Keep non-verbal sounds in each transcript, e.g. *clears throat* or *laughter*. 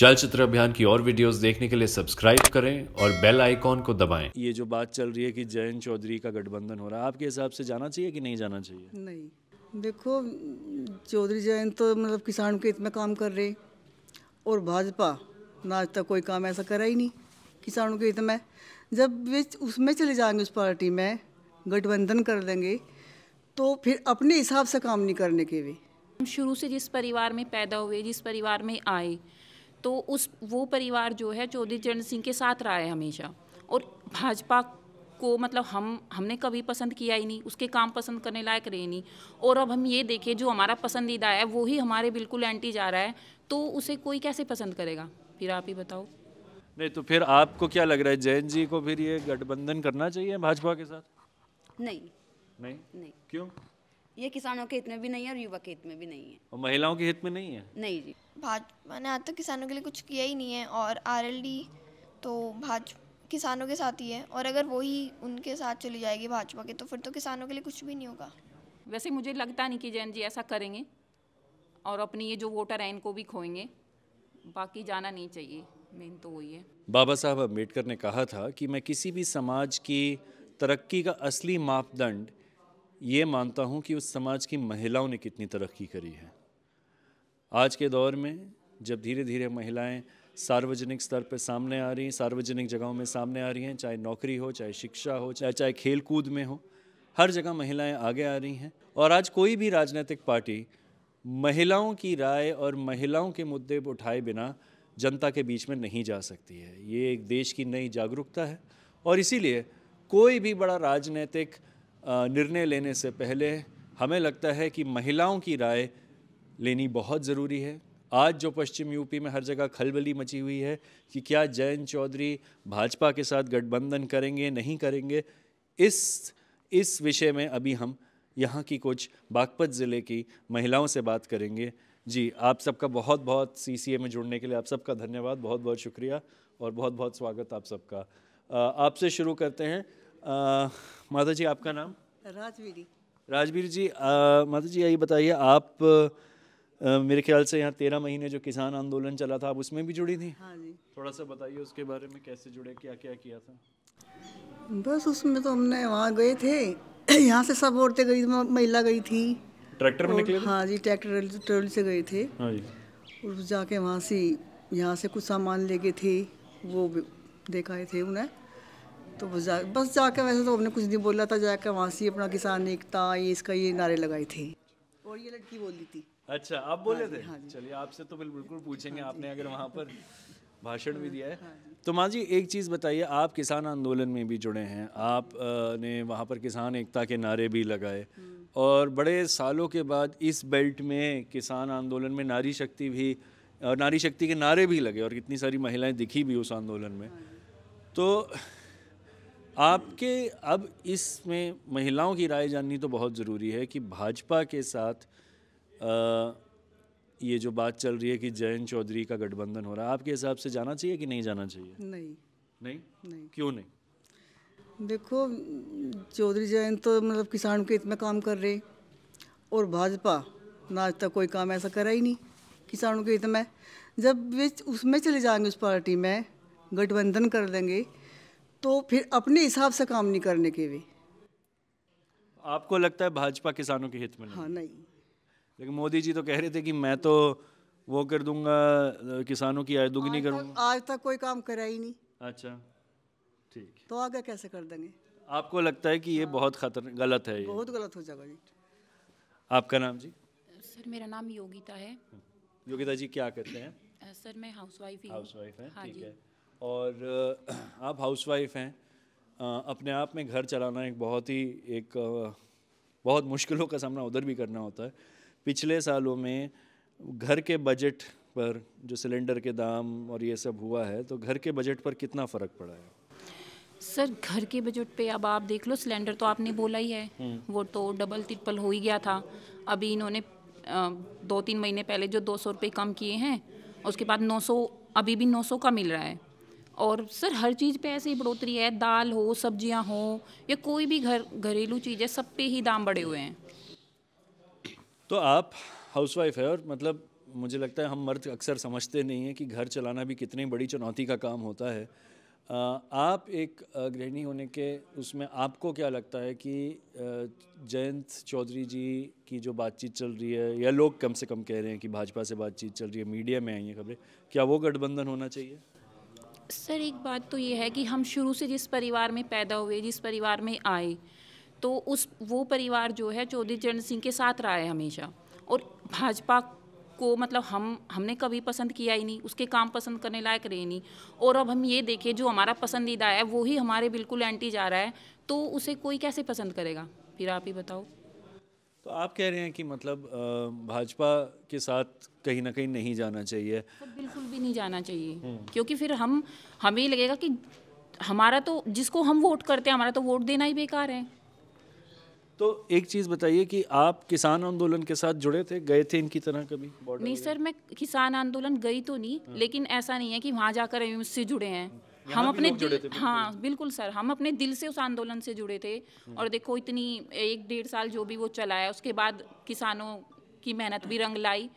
चलचित्र अभियान की और वीडियोस देखने के लिए सब्सक्राइब करें और बेल आइकॉन को दबाएं। ये जो बात चल रही है कि जयंत चौधरी का गठबंधन हो रहा है आपके हिसाब से जाना चाहिए कि नहीं जाना चाहिए नहीं देखो चौधरी जयंत तो मतलब किसान के इतना काम कर रहे और भाजपा ना आज तक कोई काम ऐसा करा ही नहीं किसानों के हित में जब वे उसमें चले जाएंगे उस पार्टी में गठबंधन कर देंगे तो फिर अपने हिसाब से काम नहीं करने के वे शुरू से जिस परिवार में पैदा हुए जिस परिवार में आए तो उस वो परिवार जो है चौधरी चरण सिंह के साथ रहा है हमेशा और भाजपा को मतलब हम हमने कभी पसंद किया ही नहीं उसके काम पसंद करने लायक रहे नहीं और अब हम ये देखें जो हमारा पसंदीदा है वो ही हमारे बिल्कुल एंटी जा रहा है तो उसे कोई कैसे पसंद करेगा फिर आप ही बताओ नहीं तो फिर आपको क्या लग रहा है जैन जी को फिर ये गठबंधन करना चाहिए भाजपा के साथ नहीं नहीं नहीं क्यों ये किसानों के हित में भी नहीं है और युवा के हित में भी नहीं है और महिलाओं के हित में नहीं है नहीं जी भाजपा ने आज तक किसानों के लिए कुछ किया ही नहीं है और आर तो भाज किसानों के साथ ही है और अगर वही उनके साथ चली जाएगी भाजपा के तो फिर तो किसानों के लिए कुछ भी नहीं होगा वैसे मुझे लगता नहीं कि जैन जी ऐसा करेंगे और अपनी ये जो वोटर है इनको भी खोएंगे बाकी जाना नहीं चाहिए मेन तो वही है बाबा साहब अम्बेडकर ने कहा था कि मैं किसी भी समाज की तरक्की का असली मापदंड ये मानता हूँ कि उस समाज की महिलाओं ने कितनी तरक्की करी है आज के दौर में जब धीरे धीरे महिलाएं सार्वजनिक स्तर पर सामने आ रही हैं सार्वजनिक जगहों में सामने आ रही हैं चाहे नौकरी हो चाहे शिक्षा हो चाहे चाहे खेल कूद में हो हर जगह महिलाएं आगे आ रही हैं और आज कोई भी राजनीतिक पार्टी महिलाओं की राय और महिलाओं के मुद्दे उठाए बिना जनता के बीच में नहीं जा सकती है ये एक देश की नई जागरूकता है और इसीलिए कोई भी बड़ा राजनीतिक निर्णय लेने से पहले हमें लगता है कि महिलाओं की राय लेनी बहुत ज़रूरी है आज जो पश्चिम यूपी में हर जगह खलबली मची हुई है कि क्या जयंत चौधरी भाजपा के साथ गठबंधन करेंगे नहीं करेंगे इस इस विषय में अभी हम यहाँ की कुछ बागपत ज़िले की महिलाओं से बात करेंगे जी आप सबका बहुत बहुत सीसीए में जुड़ने के लिए आप सबका धन्यवाद बहुत बहुत शुक्रिया और बहुत बहुत स्वागत आप सबका आपसे शुरू करते हैं माता जी आपका नाम राजवीर राजवीर जी माता जी यही बताइए आप मेरे ख्याल से यहाँ तेरह महीने जो किसान आंदोलन चला था आप उसमें भी जुड़ी थी हाँ जी थोड़ा सा बताइए उसके बारे में कैसे जुड़े क्या क्या किया था बस उसमें तो हमने वहाँ गए थे *clears throat* यहाँ से सब औरतें गई महिला गई थी ट्रैक्टर में निकले हाँ जी ट्रैक्टर ट्रेल से गए थे हाँ जी जाके वहाँ से यहाँ से कुछ सामान ले गए थे वो दिखाए थे उन्हें तो बस जा बस जाकर वैसे तो हमने कुछ नहीं बोला था जाकर वहाँ से अपना किसान एकता ये इसका ये नारे लगाए थे और ये लड़की बोल बोली थी अच्छा आप हाँ बोले थे हाँ चलिए आपसे तो बिल्कुल पूछेंगे हाँ आपने अगर वहाँ पर भाषण भी दिया है तो माँ जी एक चीज़ बताइए आप किसान आंदोलन में भी जुड़े हैं आप ने वहाँ पर किसान एकता के नारे भी लगाए हम्म। और बड़े सालों के बाद इस बेल्ट में किसान आंदोलन में नारी शक्ति भी और नारी शक्ति के नारे भी लगे और कितनी सारी महिलाएं दिखी भी उस आंदोलन में तो आपके अब इसमें महिलाओं की राय जाननी तो बहुत ज़रूरी है कि भाजपा के साथ ये जो बात चल रही है कि जयंत चौधरी का गठबंधन हो रहा है आपके हिसाब से जाना चाहिए कि नहीं जाना चाहिए नहीं नहीं नहीं क्यों नहीं देखो चौधरी जयंत तो मतलब किसानों के हित में काम कर रहे और भाजपा ना आज तक कोई काम ऐसा करा ही नहीं किसानों के हित में जब वे उसमें चले जाएंगे उस पार्टी में गठबंधन कर देंगे तो फिर अपने हिसाब से काम नहीं करने के वे आपको लगता है भाजपा किसानों के हित में नहीं। हाँ नहीं लेकिन मोदी जी तो कह रहे थे कि मैं तो वो कर दूंगा किसानों की आय दुगनी करूंगा आज तक कोई काम करा ही नहीं अच्छा ठीक तो आगे कैसे कर देंगे आपको लगता है कि ये हाँ। बहुत खतर गलत है बहुत गलत हो जाएगा जी आपका नाम जी सर मेरा नाम योगिता है योगिता जी क्या करते हैं सर मैं हाउसवाइफ ही हाउसवाइफ हैं हाँ ठीक है और आप हाउसवाइफ हैं अपने आप में घर चलाना एक बहुत ही एक बहुत मुश्किलों का सामना उधर भी करना होता है पिछले सालों में घर के बजट पर जो सिलेंडर के दाम और ये सब हुआ है तो घर के बजट पर कितना फ़र्क पड़ा है सर घर के बजट पे अब आप देख लो सिलेंडर तो आपने बोला ही है हम्म। वो तो डबल ट्रिपल हो ही गया था अभी इन्होंने दो तीन महीने पहले जो दो सौ रुपये कम किए हैं उसके बाद नौ सौ अभी भी नौ सौ का मिल रहा है और सर हर चीज़ पे ऐसे ही बढ़ोतरी है दाल हो सब्जियां हो या कोई भी घर घरेलू चीज़ है सब पे ही दाम बढ़े हुए हैं तो आप हाउसवाइफ है और मतलब मुझे लगता है हम मर्द अक्सर समझते नहीं हैं कि घर चलाना भी कितनी बड़ी चुनौती का काम होता है आप एक गृहिणी होने के उसमें आपको क्या लगता है कि जयंत चौधरी जी की जो बातचीत चल रही है या लोग कम से कम कह रहे हैं कि भाजपा से बातचीत चल रही है मीडिया में आई हैं खबरें क्या वो गठबंधन होना चाहिए सर एक बात तो ये है कि हम शुरू से जिस परिवार में पैदा हुए जिस परिवार में आए तो उस वो परिवार जो है चौधरी चरण सिंह के साथ रहा है हमेशा और भाजपा को मतलब हम हमने कभी पसंद किया ही नहीं उसके काम पसंद करने लायक रहे नहीं और अब हम ये देखें जो हमारा पसंदीदा है वो ही हमारे बिल्कुल एंटी जा रहा है तो उसे कोई कैसे पसंद करेगा फिर आप ही बताओ तो आप कह रहे हैं कि मतलब भाजपा के साथ कहीं ना कहीं नहीं जाना चाहिए तो बिल्कुल भी नहीं जाना चाहिए हम्म। क्योंकि फिर हम हमें लगेगा कि हमारा तो जिसको हम वोट करते हैं हमारा तो वोट देना ही बेकार है तो एक चीज़ बताइए कि आप किसान आंदोलन के साथ जुड़े थे गए थे इनकी तरह कभी नहीं सर मैं किसान आंदोलन गई तो नहीं हाँ। लेकिन ऐसा नहीं है कि वहाँ जाकर मुझसे जुड़े हैं हम अपने दिल हाँ बिल्कुल सर हम अपने दिल से उस आंदोलन से जुड़े थे हम्म। और देखो इतनी एक डेढ़ साल जो भी वो चलाया उसके बाद किसानों की मेहनत भी रंग लाई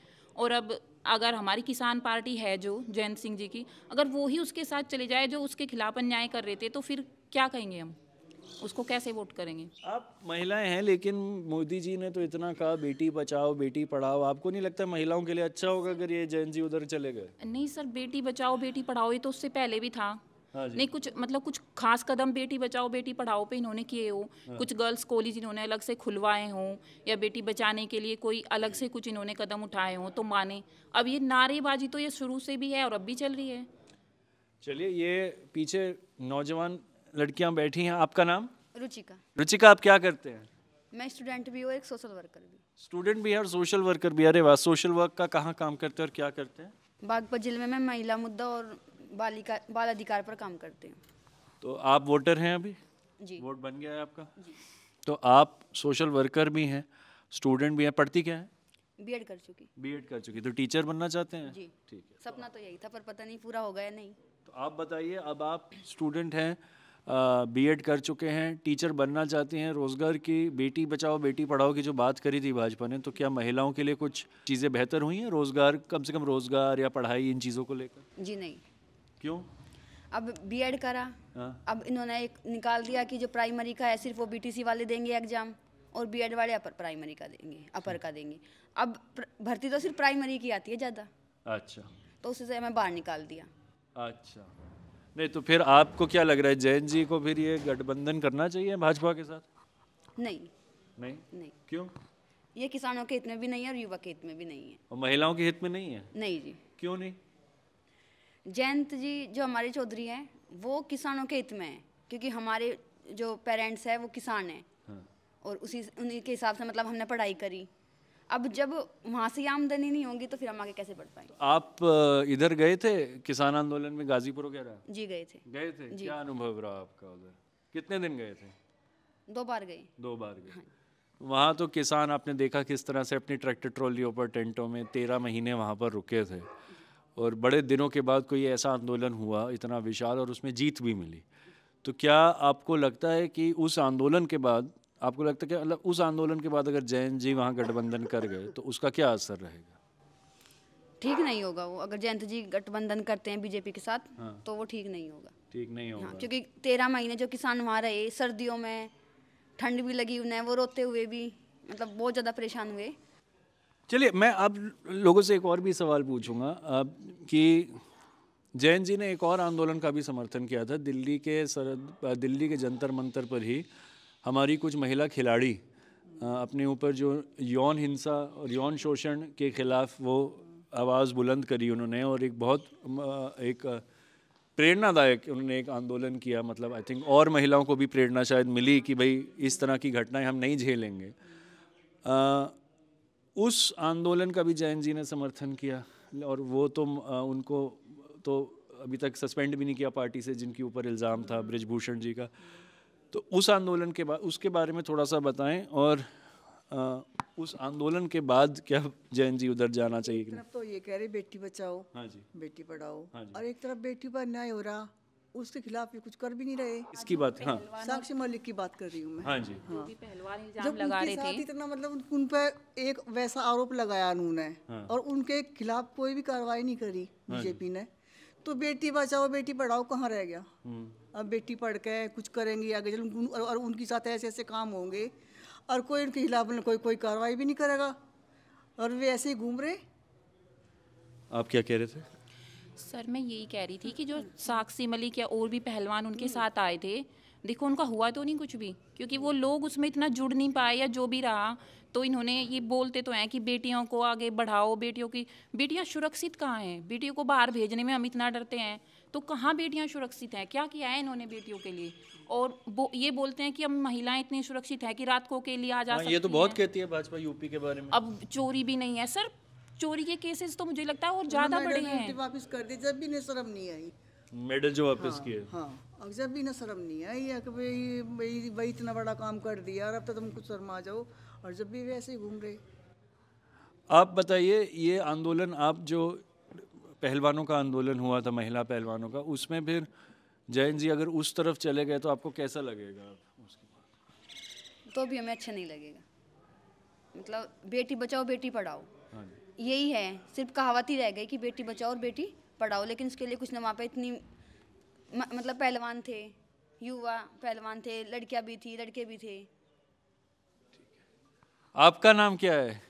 और अब अगर हमारी किसान पार्टी है जो जयंत सिंह जी की अगर वो ही उसके साथ चले जाए जो उसके खिलाफ अन्याय कर रहे थे तो फिर क्या कहेंगे हम उसको कैसे वोट करेंगे आप महिलाएं हैं लेकिन मोदी जी ने तो इतना कहा बेटी बचाओ बेटी पढ़ाओ आपको नहीं लगता महिलाओं के लिए अच्छा होगा अगर ये जैन जी उधर चले गए नहीं सर बेटी बचाओ बेटी पढ़ाओ ये तो उससे पहले भी था हाँ नहीं कुछ मतलब कुछ खास कदम बेटी बचाओ बेटी पढ़ाओ पे इन्होंने किए हो हाँ। कुछ गर्ल्स कॉलेज इन्होंने अलग से खुलवाए हों या बेटी बचाने के लिए कोई अलग से कुछ इन्होंने कदम उठाए हों तो माने अब ये नारेबाजी तो ये शुरू से भी है और अब भी चल रही है चलिए ये पीछे नौजवान लड़कियां बैठी हैं आपका नाम रुचिका रुचिका आप क्या करते हैं मैं स्टूडेंट भी हूँ एक सोशल वर्कर भी स्टूडेंट भी है और सोशल वर्कर भी अरे वाह सोशल वर्क का कहाँ काम करते हैं और क्या करते हैं बागपत जिले में मैं महिला मुद्दा और बालिका बाल अधिकार पर काम करती हूँ तो आप वोटर हैं अभी जी वोट बन गया है आपका जी तो आप सोशल वर्कर भी हैं स्टूडेंट भी हैं पढ़ती क्या है बी कर चुकी बी कर चुकी तो टीचर बनना चाहते हैं जी ठीक है सपना तो यही था पर पता नहीं पूरा होगा या नहीं तो आप बताइए अब आप स्टूडेंट हैं बीएड कर चुके हैं टीचर बनना चाहते हैं रोज़गार की बेटी बचाओ बेटी पढ़ाओ की जो बात करी थी भाजपा ने तो क्या महिलाओं के लिए कुछ चीज़ें बेहतर हुई हैं रोज़गार कम से कम रोज़गार या पढ़ाई इन चीज़ों को लेकर जी नहीं क्यों अब बी एड करा हाँ? अब इन्होंने एक निकाल दिया कि जो प्राइमरी का है सिर्फ वो बी वाले देंगे एग्ज़ाम और बीएड वाले अपर प्राइमरी का देंगे अपर का देंगे अब भर्ती तो सिर्फ प्राइमरी की आती है ज़्यादा अच्छा तो उससे हमें बाहर निकाल दिया अच्छा नहीं तो फिर आपको क्या लग रहा है जैन जी को फिर ये गठबंधन करना चाहिए भाजपा के साथ नहीं नहीं नहीं क्यों ये किसानों के हित में भी नहीं है और युवा के हित में भी नहीं है और महिलाओं के हित में नहीं है नहीं जी क्यों नहीं जयंत जी जो हमारे चौधरी हैं वो किसानों के हित में है क्योंकि हमारे जो पेरेंट्स है वो किसान हैं हाँ। और उसी उन्हीं के हिसाब से मतलब हमने पढ़ाई करी अब जब वहाँ से आमदनी नहीं होगी तो फिर हम आगे कैसे बढ़ पाएंगे आप इधर गए थे किसान आंदोलन में गाजीपुर वगैरह जी गए थे गए थे क्या अनुभव रहा आपका उधर कितने दिन गए थे दो बार गए दो बार गए हाँ। वहाँ तो किसान आपने देखा किस तरह से अपनी ट्रैक्टर ट्रॉलियों पर टेंटों में तेरह महीने वहाँ पर रुके थे और बड़े दिनों के बाद कोई ऐसा आंदोलन हुआ इतना विशाल और उसमें जीत भी मिली तो क्या आपको लगता है कि उस आंदोलन के बाद आपको लगता है कि मतलब उस आंदोलन के बाद अगर जैन जी वहाँ गठबंधन कर गए तो उसका क्या असर रहेगा ठीक नहीं होगा वो अगर जयंत जी गठबंधन करते हैं बीजेपी के साथ हाँ। तो वो ठीक नहीं होगा ठीक नहीं हाँ, होगा हाँ, क्योंकि तेरह महीने जो किसान वहाँ रहे सर्दियों में ठंड भी लगी उन्हें वो रोते हुए भी मतलब बहुत ज़्यादा परेशान हुए चलिए मैं अब लोगों से एक और भी सवाल पूछूंगा अब कि जैन जी ने एक और आंदोलन का भी समर्थन किया था दिल्ली के सर दिल्ली के जंतर मंतर पर ही हमारी कुछ महिला खिलाड़ी अपने ऊपर जो यौन हिंसा और यौन शोषण के ख़िलाफ़ वो आवाज़ बुलंद करी उन्होंने और एक बहुत एक प्रेरणादायक उन्होंने एक आंदोलन किया मतलब आई थिंक और महिलाओं को भी प्रेरणा शायद मिली कि भाई इस तरह की घटनाएं हम नहीं झेलेंगे उस आंदोलन का भी जैन जी ने समर्थन किया और वो तो आ, उनको तो अभी तक सस्पेंड भी नहीं किया पार्टी से जिनके ऊपर इल्ज़ाम था ब्रिजभूषण जी का तो उस आंदोलन के बाद उसके बारे में थोड़ा सा बताएं और आ, उस आंदोलन के बाद क्या जैन जी उधर जाना चाहिए तरफ तो ये कह रहे बेटी बचाओ हाँ जी बेटी पढ़ाओ हाँ जी। और एक तरफ बेटी पर न्याय हो रहा उसके खिलाफ ये कुछ कर भी नहीं रहे इसकी बात हाँ साक्षी मलिक की बात कर रही हूँ मैं हाँ जी हाँ। जब लगा उनके साथ इतना मतलब उन, पर एक वैसा आरोप लगाया उन्होंने हाँ। और उनके खिलाफ कोई भी कार्रवाई नहीं करी हाँ बीजेपी ने तो बेटी बचाओ बेटी पढ़ाओ कहाँ रह गया हम्म। बेटी पढ़ के कुछ करेंगे आगे चल और उनके साथ ऐसे ऐसे काम होंगे और कोई उनके खिलाफ कोई कोई कार्रवाई भी नहीं करेगा और वे ऐसे ही घूम रहे आप क्या कह रहे थे सर मैं यही कह रही थी कि जो साक्षी मलिक या और भी पहलवान उनके हम्म। साथ आए थे देखो उनका हुआ तो नहीं कुछ भी क्योंकि वो लोग उसमें इतना जुड़ नहीं पाए या जो भी रहा तो इन्होंने ये बोलते तो हैं कि बेटियों को आगे बढ़ाओ बेटियों की बेटियां सुरक्षित कहाँ हैं बेटियों को बाहर भेजने में हम इतना डरते हैं तो कहाँ बेटियाँ सुरक्षित हैं क्या किया है इन्होंने बेटियों के लिए और बो, ये बोलते हैं कि अब महिलाएं इतनी सुरक्षित हैं कि रात को के लिए आ जा सकती हाँ, ये तो बहुत कहती है भाजपा यूपी के बारे में अब चोरी भी नहीं है सर चोरी के केसेस तो मुझे लगता है और ज्यादा बड़े हैं तो वापस कर दी जब भी इन्हें शर्म नहीं आई मेडल जो वापस हाँ, किए हाँ जब भी ना शर्म नहीं आई है कि भाई भाई भाई इतना बड़ा काम कर दिया और अब तो तुम कुछ शर्मा जाओ और जब भी वैसे ही घूम रहे आप बताइए ये आंदोलन आप जो पहलवानों का आंदोलन हुआ था महिला पहलवानों का उसमें फिर जैन जी अगर उस तरफ चले गए तो आपको कैसा लगेगा तो भी हमें अच्छा नहीं लगेगा मतलब बेटी बचाओ बेटी पढ़ाओ हाँ यही है सिर्फ कहावत ही रह गई कि बेटी बचाओ और बेटी पढ़ाओ लेकिन उसके लिए कुछ ना वहाँ पे इतनी म, मतलब पहलवान थे युवा पहलवान थे लड़कियाँ भी थी लड़के भी थे आपका नाम क्या है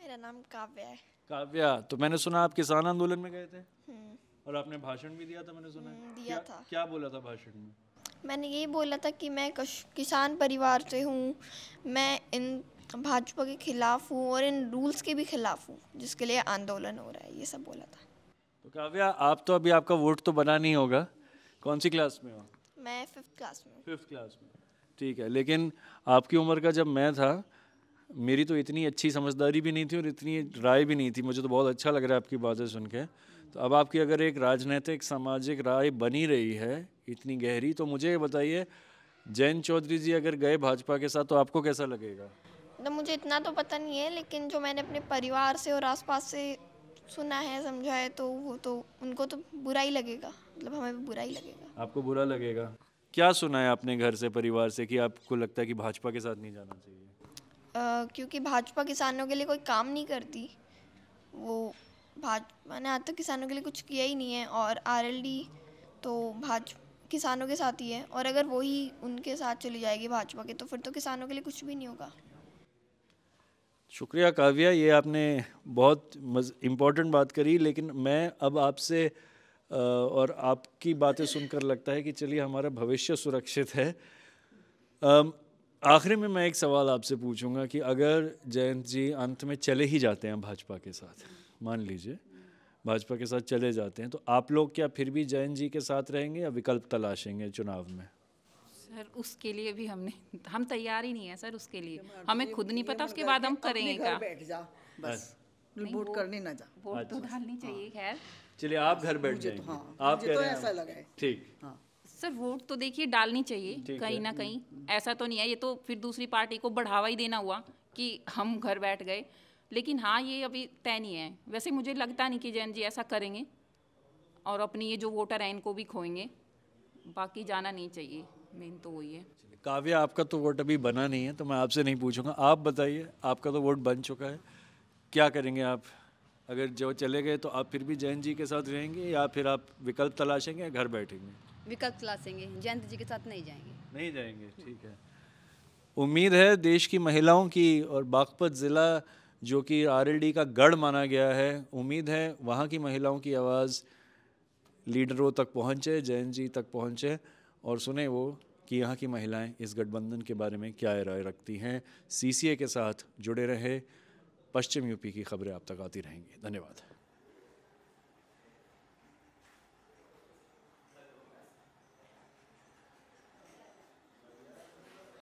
मेरा नाम काव्या है काव्या तो मैंने सुना आप किसान आंदोलन में गए थे हम्म। और आपने भाषण भी दिया था मैंने सुना हम्म, दिया क्या, था क्या बोला था भाषण में मैंने यही बोला था कि मैं किसान परिवार से हूँ मैं इन भाजपा के खिलाफ हूँ और इन रूल्स के भी खिलाफ हूँ जिसके लिए आंदोलन हो रहा है ये सब बोला था तो काव्या आप तो अभी आपका वोट तो बना नहीं होगा कौन सी क्लास में हो मैं फिफ्थ क्लास में फिफ्थ क्लास में ठीक है लेकिन आपकी उम्र का जब मैं था मेरी तो इतनी अच्छी समझदारी भी नहीं थी और इतनी राय भी नहीं थी मुझे तो बहुत अच्छा लग रहा है आपकी बातें सुन के तो अब आपकी अगर एक राजनीतिक सामाजिक राय बनी रही है इतनी गहरी तो मुझे ये बताइए जैन चौधरी जी अगर गए भाजपा के साथ तो आपको कैसा लगेगा तो मुझे इतना तो पता नहीं है लेकिन जो मैंने अपने परिवार से और आसपास से सुना है समझा है तो वो तो उनको तो बुरा ही लगेगा मतलब हमें बुरा ही लगेगा आपको बुरा लगेगा क्या सुना है आपने घर से परिवार से कि आपको लगता है कि भाजपा के साथ नहीं जाना चाहिए क्योंकि भाजपा किसानों के लिए कोई काम नहीं करती वो भाजपा ने आज तक किसानों के लिए कुछ किया ही नहीं है और आरएलडी तो भाजपा किसानों के साथ ही है और अगर वही उनके साथ चली जाएगी भाजपा के तो फिर तो किसानों के लिए कुछ भी नहीं होगा शुक्रिया काव्या ये आपने बहुत इम्पोर्टेंट बात करी लेकिन मैं अब आपसे और आपकी बातें सुनकर लगता है कि चलिए हमारा भविष्य सुरक्षित है आखिरी में मैं एक सवाल आपसे पूछूंगा कि अगर जयंत जी अंत में चले ही जाते हैं भाजपा के साथ मान लीजिए भाजपा के साथ चले जाते हैं तो आप लोग क्या फिर भी जयंत जी के साथ रहेंगे या विकल्प तलाशेंगे चुनाव में सर उसके लिए भी हमने हम तैयार ही नहीं है सर उसके लिए हमें खुद नहीं पता उसके बाद हम करेंगे अच्छा। वोट करने ना जा वोट तो अच्छा। डालनी चाहिए हाँ। खैर चलिए आप घर बैठ तो, जाइए हाँ, आप कह तो रहे हैं ठीक हाँ सर वोट तो देखिए डालनी चाहिए कहीं ना हम्म। कहीं ऐसा तो नहीं है ये तो फिर दूसरी पार्टी को बढ़ावा ही देना हुआ कि हम घर बैठ गए लेकिन हाँ ये अभी तय नहीं है वैसे मुझे लगता नहीं कि जैन जी ऐसा करेंगे और अपनी ये जो वोटर हैं इनको भी खोएंगे बाकी जाना नहीं चाहिए मेन तो वही है काव्य आपका तो वोट अभी बना नहीं है तो मैं आपसे नहीं पूछूंगा आप बताइए आपका तो वोट बन चुका है क्या करेंगे आप अगर जो चले गए तो आप फिर भी जैन जी के साथ रहेंगे या फिर आप विकल्प तलाशेंगे या घर बैठेंगे विकल्प तलाशेंगे जयंत जी के साथ नहीं जाएंगे नहीं जाएंगे ठीक है उम्मीद है देश की महिलाओं की और बागपत ज़िला जो कि आरएलडी का गढ़ माना गया है उम्मीद है वहाँ की महिलाओं की आवाज़ लीडरों तक पहुँचे जयंत जी तक पहुँचे और सुने वो कि यहाँ की महिलाएं इस गठबंधन के बारे में क्या राय रखती हैं सीसीए के साथ जुड़े रहे पश्चिम यूपी की खबरें आप तक आती रहेंगी धन्यवाद